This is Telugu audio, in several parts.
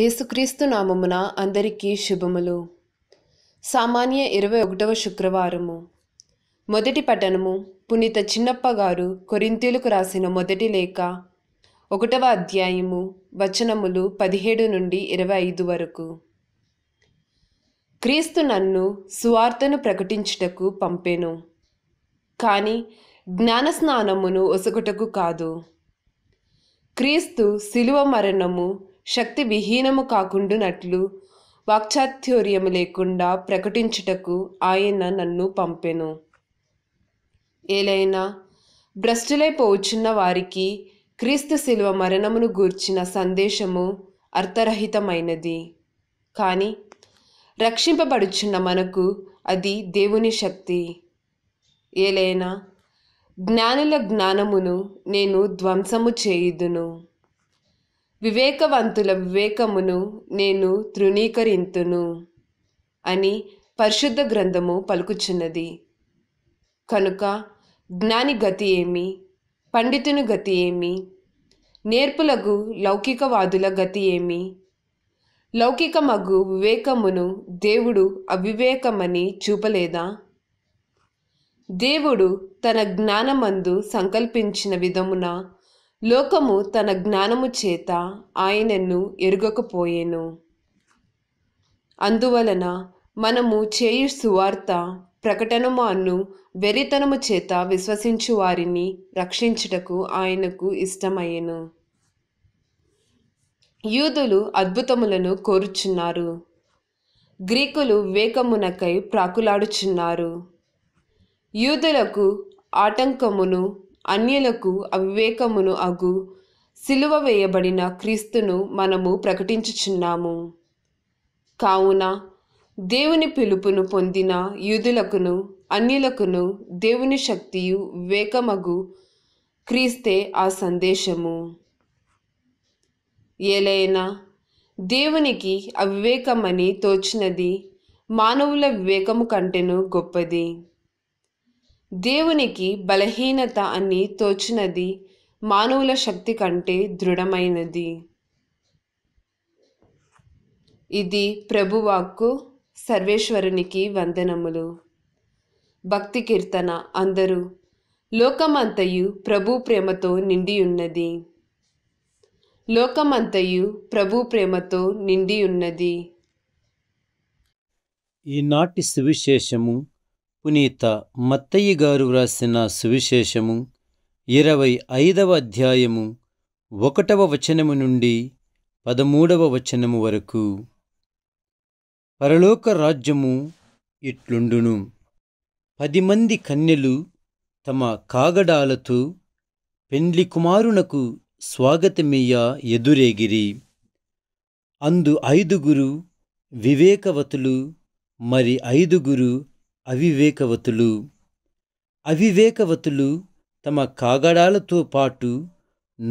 యేసుక్రీస్తు నామమున అందరికీ శుభములు సామాన్య ఇరవై ఒకటవ శుక్రవారము మొదటి పఠనము పునీత చిన్నప్ప గారు కొరింతీలకు రాసిన మొదటి లేఖ ఒకటవ అధ్యాయము వచనములు పదిహేడు నుండి ఇరవై ఐదు వరకు క్రీస్తు నన్ను సువార్తను ప్రకటించుటకు పంపెను కానీ జ్ఞానస్నానమును ఒసగుటకు కాదు క్రీస్తు శిలువ మరణము శక్తి విహీనము కాకుండునట్లు వాక్చాథ్యోర్యము లేకుండా ప్రకటించుటకు ఆయన నన్ను పంపెను ఏలైనా భ్రష్టులైపోవచ్చున్న వారికి క్రీస్తు శిల్వ మరణమును గూర్చిన సందేశము అర్థరహితమైనది కానీ రక్షింపబడుచున్న మనకు అది దేవుని శక్తి ఏలైనా జ్ఞానుల జ్ఞానమును నేను ధ్వంసము చేయుదును వివేకవంతుల వివేకమును నేను తృణీకరింతును అని పరిశుద్ధ గ్రంథము పలుకుచున్నది కనుక జ్ఞాని గతి ఏమి పండితుని గతి ఏమి నేర్పులకు లౌకికవాదుల గతి ఏమి లౌకికమగు వివేకమును దేవుడు అవివేకమని చూపలేదా దేవుడు తన జ్ఞానమందు సంకల్పించిన విధమున లోకము తన జ్ఞానము చేత ఆయనను ఎరుగకపోయేను అందువలన మనము చేయు సువార్త ప్రకటనము అను వెరితనము చేత విశ్వసించు వారిని రక్షించుటకు ఆయనకు ఇష్టమయ్యను యూదులు అద్భుతములను కోరుచున్నారు గ్రీకులు వేకమునకై ప్రాకులాడుచున్నారు యూదులకు ఆటంకమును అన్యులకు అవివేకమును అగు సిలువ వేయబడిన క్రీస్తును మనము ప్రకటించుచున్నాము కావున దేవుని పిలుపును పొందిన యూదులకును అన్యులకును దేవుని శక్తియు వేకమగు క్రీస్తే ఆ సందేశము ఏలైనా దేవునికి అవివేకమని తోచినది మానవుల వివేకము కంటేను గొప్పది దేవునికి బలహీనత అని తోచినది మానవుల శక్తి కంటే దృఢమైనది ఇది ప్రభువాక్కు సర్వేశ్వరునికి వందనములు భక్తి కీర్తన అందరూ లోకమంతయు ప్రభు ప్రేమతో నిండియున్నది లోకమంతయు ప్రభు ప్రేమతో ఉన్నది ఈనాటి సువిశేషము పునీత మత్తయ్య గారు వ్రాసిన సువిశేషము ఇరవై ఐదవ అధ్యాయము ఒకటవ వచనము నుండి పదమూడవ వచనము వరకు పరలోక రాజ్యము ఇట్లుండును పది మంది కన్యలు తమ కాగడాలతో పెండ్లి కుమారునకు స్వాగతమియ్య ఎదురేగిరి అందు ఐదుగురు వివేకవతులు మరి ఐదుగురు అవివేకవతులు అవివేకవతులు తమ కాగడాలతో పాటు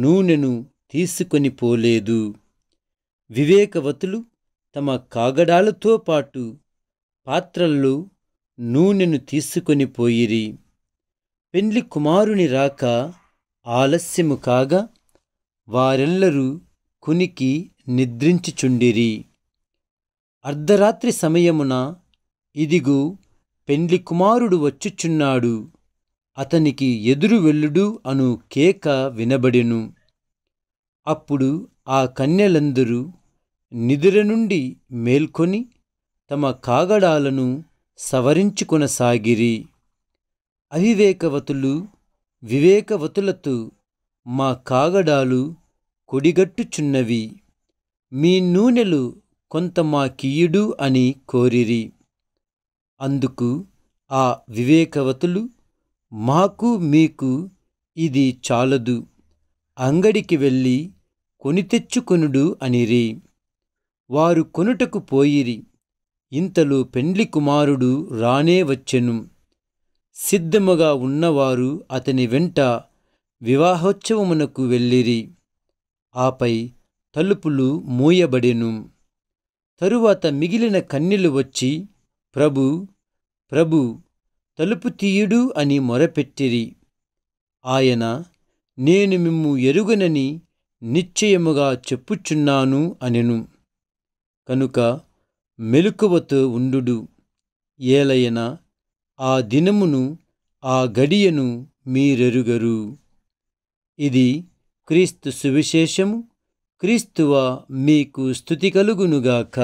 నూనెను తీసుకొని పోలేదు వివేకవతులు తమ కాగడాలతో పాటు పాత్రల్లో నూనెను తీసుకొని పోయిరి పెండ్లి కుమారుని రాక ఆలస్యము కాగా వారెల్లరూ కునికి నిద్రించుచుండిరి అర్ధరాత్రి సమయమున ఇదిగో పెండ్లి కుమారుడు వచ్చుచున్నాడు అతనికి ఎదురు వెళ్ళుడు అను కేక వినబడెను అప్పుడు ఆ కన్యలందరూ నిద్ర నుండి మేల్కొని తమ కాగడాలను సవరించుకొనసాగిరి అవివేకవతులు వివేకవతులతో మా కాగడాలు కొడిగట్టుచున్నవి మీ నూనెలు కొంత మా కీయుడు అని కోరిరి అందుకు ఆ వివేకవతులు మాకు మీకు ఇది చాలదు అంగడికి వెళ్ళి కొని తెచ్చుకొనుడు అనిరి వారు కొనుటకు పోయిరి ఇంతలో పెండ్లి కుమారుడు రానే వచ్చెను సిద్ధముగా ఉన్నవారు అతని వెంట వివాహోత్సవమునకు వెళ్ళిరి ఆపై తలుపులు మూయబడెను తరువాత మిగిలిన కన్నెలు వచ్చి ప్రభు ప్రభు తలుపు తీయుడు అని మొరపెట్టిరి ఆయన నేను మిమ్ము ఎరుగునని నిశ్చయముగా చెప్పుచున్నాను అనెను కనుక మెలుకువతో ఉండు ఏలయన ఆ దినమును ఆ గడియను మీరెరుగరు ఇది క్రీస్తు సువిశేషము క్రీస్తువ మీకు స్థుతి కలుగునుగాక